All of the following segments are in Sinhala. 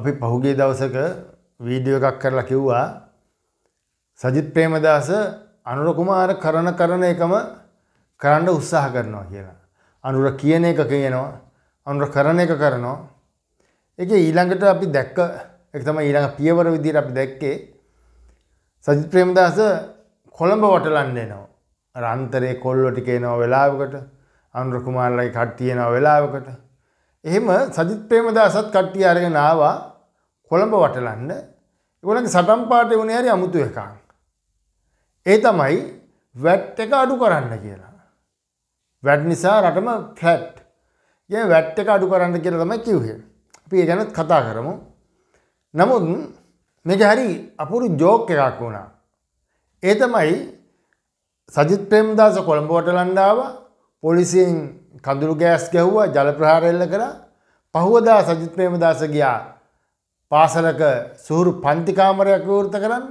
අපි පහුගේ දවසක වීඩියෝ එකක් කරලා කිව්වා සජිත් ප්‍රේමදාස අනුර කුමාර කරන කරන එකම කරන්න උත්සාහ කරනවා කියලා. අනුර කියන එක කියනවා අනුර කරන එක කරනවා. ඒක ඊළඟට අපි දැක්ක එක තමයි ඊළඟ පියවර විදිහට අපි දැක්කේ සජිත් ප්‍රේමදාස කොළඹ වටලන්න එනවා. අර අන්තරේ කොල්ලෝ ටික එනවා වෙලාවකට අනුර කුමාරලාගේ කට්ටිය එනවා වෙලාවකට එහෙම සජිත් ප්‍රේමදාසත් කට්ටිය අරගෙන ආවා කොළඹ වටලන්න. ඒගොල්ලන්ගේ සටන් පාඨය වුණේ හරි අමුතු එකක්. ඒ තමයි වැට් එක අඩු කරන්න කියලා. වැට් නිසා රටම ෆ්ලැට්. කියන්නේ වැට් එක අඩු කරන්න කියලා තමයි කිව්වේ. අපි ඒ ගැනත් කතා කරමු. නමුත් මේක හරි අපූරු ජෝක් එකක් වුණා. ඒ තමයි සජිත් ප්‍රේමදාස කොළඹ වටලන්න ආවා. පොලිසියෙන් කඳුළු ගෑස් ගැහුවා ජල ප්‍රහාරෙල්ල කර පහුවදා සජිත් ප්‍රේමදාස ගියා පාසලක සුහුරු පන්තිකාමරයක් විවෘත කරන්න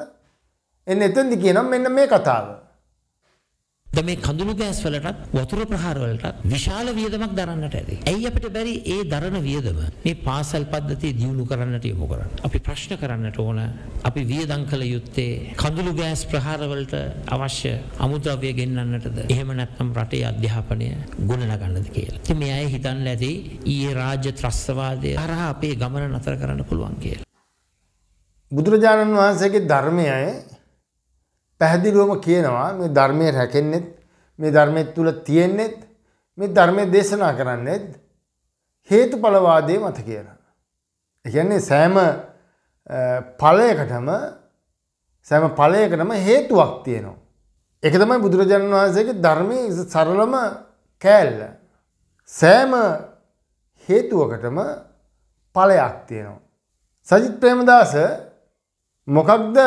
එන්න එතෙන්දි කියනම් මෙන්න මේ කතාව ද මේ කඳුළු ගෑස් වලටත් වතුර ප්‍රහාර වලටත් විශාල වියදමක් දරන්නට ඇති. ඇයි අපිට බැරි ඒ දරන වියදම මේ පාසල් පද්ධතිය දියුණු කරන්නට යොමු කරන්න. අපි ප්‍රශ්න කරන්නට ඕන අපි වියදම් කළ යුත්තේ කඳුළු ගෑස් ප්‍රහාර වලට අවශ්‍ය අමුද්‍රව්‍ය ගෙන්නන්නටද? එහෙම නැත්නම් රටේ අධ්‍යාපනය ගොඩනගන්නද කියලා. ඉතින් මේ අය හිතන්න ඇති ඊයේ රාජ්‍ය ත්‍රස්තවාදය හරහා අපේ ගමන නතර කරන්න පුළුවන් කියලා. බුදුරජාණන් වහන්සේගේ ධර්මයයි පැහැදිලුවම කියනවා මේ ධර්මය රැකෙන්නෙත් මේ ධර්මය තුළ තියෙන්නෙත් මේ ධර්මය දේශනා කරන්නෙත් හේතු පලවාදය මත කියලා. එකන්නේ සෑම පලයකටම සෑම පලයකටම හේතුවක් තියෙනවා. එක තමයි බුදුරජාණන් වහන්සේගේ ධර්මය සරලම කෑල්ල. සෑම හේතුවකටම පලයක් තියෙනවා. සජිත් ප්‍රේමදාස මොකක්ද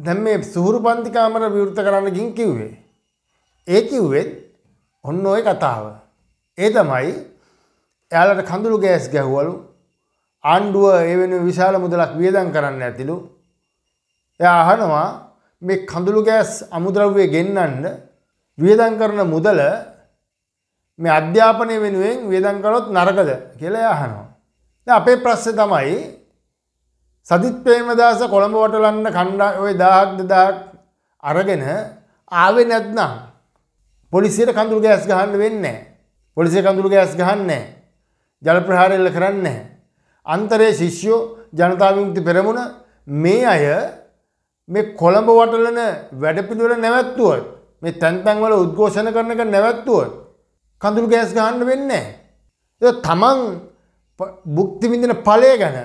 දැන් මේ සුහුරු පන්ති කාමර විවෘත කරන්න ගින් කිව්වේ. ඒ කිව්වෙත් ඔන්න ඔය කතාව. ඒ තමයි එයාලට කඳුළු ගෑස් ගැහුවලු ආණ්ඩුව ඒ වෙන විශාල මුදලක් වියදම් කරන්න ඇතිලු. එයා අහනවා මේ කඳුළු ගෑස් අමුද්‍රව්‍ය ගෙන්නන්න වියදම් කරන මුදල මේ අධ්‍යාපනය වෙනුවෙන් වියදම් කළොත් නරකද කියලා එයා අහනවා. දැන් අපේ ප්‍රශ්නේ තමයි සතිත් ප්‍රේමදාස කොළඹ වටලන්න කණ්ඩ ඔය දාහක් දෙදාක් අරගෙන ආවේ නැත්නම් පොලිසියට කඳුළු ගෑස් ගහන්න වෙන්නේ පොලිසිය කඳුළු ගෑස් ගහන්නේ ජල ප්‍රහාර එල්ල කරන්නේ අන්තරේ ශිෂ්‍යෝ ජනතා විමුක්ති පෙරමුණ මේ අය මේ කොළඹ වටලන වැඩපිළිවෙල නැවැත්තුවත් මේ තැන් තැන් වල උද්ඝෝෂණ කරන එක නැවැත්තුවත් කඳුළු ගෑස් ගහන්න වෙන්නේ නැහැ. ඒක තමන් භුක්ති විඳින ඵලය ගැන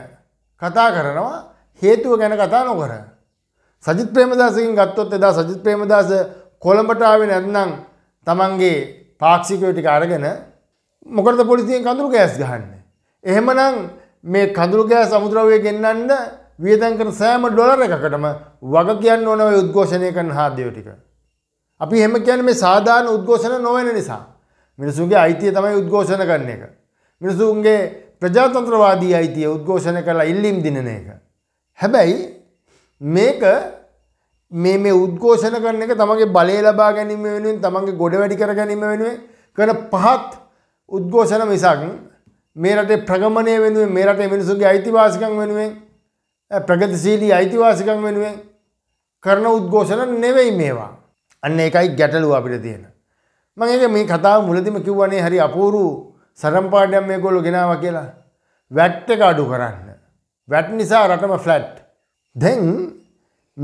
කතා කරනවා හේතුව ගැන කතා නොකර. සජිත් ප්‍රේමදාසකින් ගත්තොත් එදා සජිත් ප්‍රේමදාස කොළඹටාව නැත්නම් තමන්ගේ පාක්ෂිකයෝටික අරගෙන මොකරද පොලිසියෙන් කඳුරු ගෑස් ගහන්න. එහෙමනම් මේ කඳුරු ගෑ සමුද්‍රවය ගෙන්න්නන්න වියදන් කර සෑම ඩොලර එකකටම වග කියන්න ඕනව උද්ඝෝෂණය කරන හාදයෝ ටික. අපි එහෙම කියන්නේ මේ සාධාරණ උද්ඝෝෂණ නොවන නිසා. මිනිසුන්ගේ අයිතිය තමයි උද්ඝෝෂණ කරන එක. මිනිසුන්ගේ ප්‍රජාතන්ත්‍රවාදී අයිතිය උද්ඝෝෂණ කළා ඉල්ලීම් දිනන එක. හැබැයි මේක මේ මේ උද්ඝෝෂණ කරන එක තමන්ගේ බලය ලබා ගැනීම වෙනුවෙන් තමන්ගේ ගොඩ වැඩි කර ගැනීම වෙනුවෙන් කරන පහත් උද්ඝෝෂණ මිසක් මේ රටේ ප්‍රගමණය වෙනුවෙන් මේ රටේ මිනිසුන්ගේ අයිතිවාසිකම් වෙනුවෙන් ප්‍රගතිශීලී අයිතිවාසිකම් වෙනුවෙන් කරන උද්ඝෝෂණ නෙවෙයි මේවා. අන්න ඒකයි ගැටලුව අපිට තියෙන. මම ඒක මේ කතාව මුලදීම කිව්වනේ හරි අපූර්ව සරම්පාඩයක් මේ ගොල්ලු ගෙනාව කියලා වැට්ට එක අඩු කරන්න. වැට් නිසා රටම ෆ්ලැට්. දැන්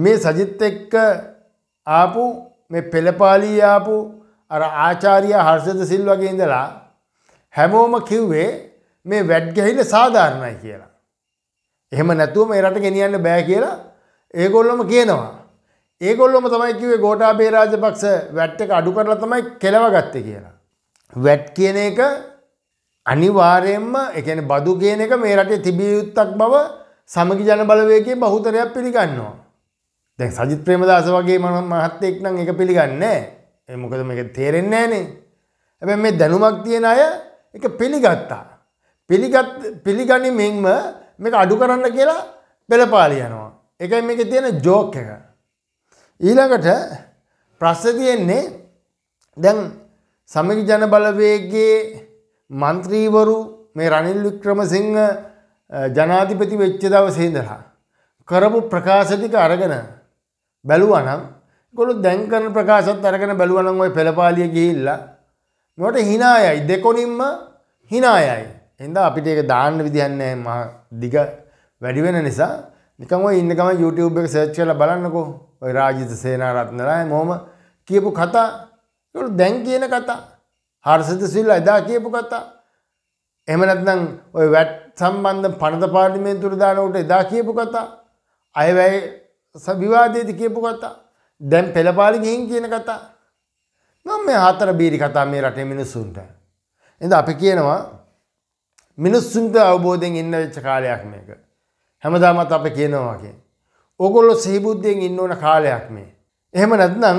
මේ සජිත් එක්ක ආපු මේ පෙළපාලී ආපු අර ආචාරිය හර්සද සිල් වගේ ඉඳලා හැමෝම කිව්වේ මේ වැඩ් ගැහිල සාධාරණයි කියලා. එහෙම නැතුව මේ රට ගෙනියන්න බෑ කියලා ඒගොල්ලොම කියනවා. ඒගොල්ලොම තමයි කිව්වේ ගෝඨාභය රාජපක්ෂ වැට් එක අඩු කරලා තමයි කෙලව ගත්තේ කියලා. වැට් කියන එක අනිවාර්යෙන්ම එකන බදු කියන එක මේ රටේ තිබියයුත්තක් බව සමගි ජන බලවයගේ බහුතරයක් පිළිගන්නවා. දැ සජිත් ප්‍රේමදස වගේ මන මහත්තෙක් නම් එක පිළිගන්න මොකද මේක තේරෙන්නේ නේ. ඇැ මේ දැනුමක් තියෙන අය එක පිළිගත්තා. පිළිගනිමින්ම මේක අඩු කරන්න කියලා පෙළපාලියනවා. එකයි මේක තියෙන ජෝක් එක. ඊළඟට ප්‍රස්ස තියෙන්නේ දැන් සමගි ජන බලවේගේ මන්ත්‍රීවරු මේ රනිල් වික්‍රමසිංහ ජනාධිපති වෙච්ච දවසේ ඉඳලා කරපු ප්‍රකාශ ටික අරගෙන බැලුවනම් ඒගොල්ලෝ දැන් කරන ප්‍රකාශත් අරගෙන බැලුවනම් ওই පෙළපාලිය ගිහිල්ලා මොකට hinaයයි දෙකොණින්ම hinaයයි එහෙනම් අපිට ඒක දාන්න විදිහක් නැහැ මහ දිග වැඩි වෙන නිසා නිකන් ওই ඉන්න ගමන් YouTube එක සර්ච් කරලා බලන්නකෝ ওই රාජිත සේනාරත්නලා මොම කියපු කතා ඒගොල්ලෝ දැන් කියන කතා හර්සද සිල් එදා කියපු කතා. එමනත්නම් ඔය වැට් සම්බන්ධ පනත පාර්ලිමේන්තුර දානකට එදා කියපු කතා. අයවැයි සවිවාදයේද කියපු කතා. දැන් පෙළපාලි ගිහින් කියන කතා. මම මේ හතර බීරි කතා මේ රටේ මිනිස්සුන්ට. එඳ අපි කියනවා මිනිස්සුන්ට අවබෝධයෙන් ඉන්න වෙච්ච කාලයක් මේක. හැමදාමත් අප කියනවා වගේ. ඕගොල්ලෝ සිහිබුද්ධියෙන් ඉන්න ඕන කාලයක් මේ. එහෙම නැත්නම්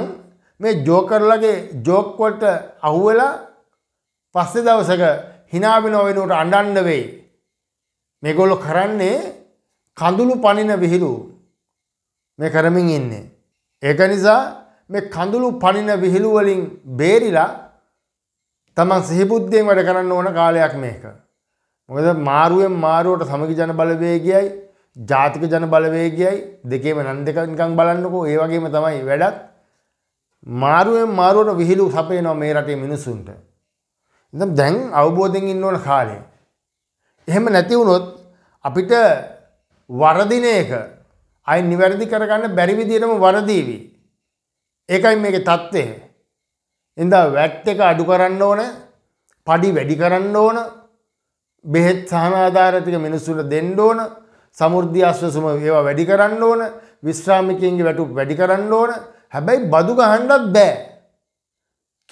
මේ ජෝකර්ලගේ ජෝක් වලට අහුවෙලා පස්සේ දවසක හිනාවෙන වෙනුවට අඩන්න වෙයි. මේගොල්ලො කරන්නේ කඳුළු පනින විහිරු මේ කරමින් ඉන්නේ. ඒක නිසා මේ කඳුළු පනින විහිළුවලින් බේරිලා තමන් සිහිබුද්ධයෙන් වැඩ කරන්න ඕන කාලයක් මේක. මොකද මාරුවෙන් මාරුවට සමගි ජන බලවේගයයි ජාතික ජන බලවේගයයි දෙකේම නන් දෙක නිකන් බලන්නකෝ ඒ වගේම තමයි වැඩත් මාරුවෙන් මාරුවට විහිළු සපේනවා මේ රටේ මිනිසුන්ට. නම් දැන් අවබෝධයෙන් ඉන්න ඕන කාලේ. එහෙම නැති වුණොත් අපිට වරදින එක අය නිවැරදි කරගන්න බැරි විදිහටම වරදීවි. ඒකයි මේකේ தත්ත්වය. එඳා වැට් එක අඩු කරන්න ඕන, padi වැඩි කරන්න ඕන, බෙහෙත් සහනාධාර ටික මිනිස්සුන්ට දෙන්න ඕන, සමෘද්ධි ආශ්‍රසම ඒවා වැඩි කරන්න ඕන, විශ්‍රාමිකයන්ගේ වැටුප් වැඩි කරන්න ඕන. හැබැයි බදු ගහන්නත් බෑ.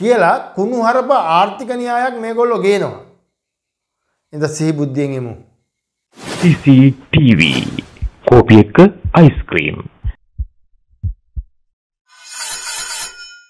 කියලා කුණුහරප ආර්ථික න්‍යායක් මේගොල්ලෝ ගේනවා. එඳ සිහි බුද්ධියෙන් එමු. CCTV කෝපි එක අයිස්ක්‍රීම්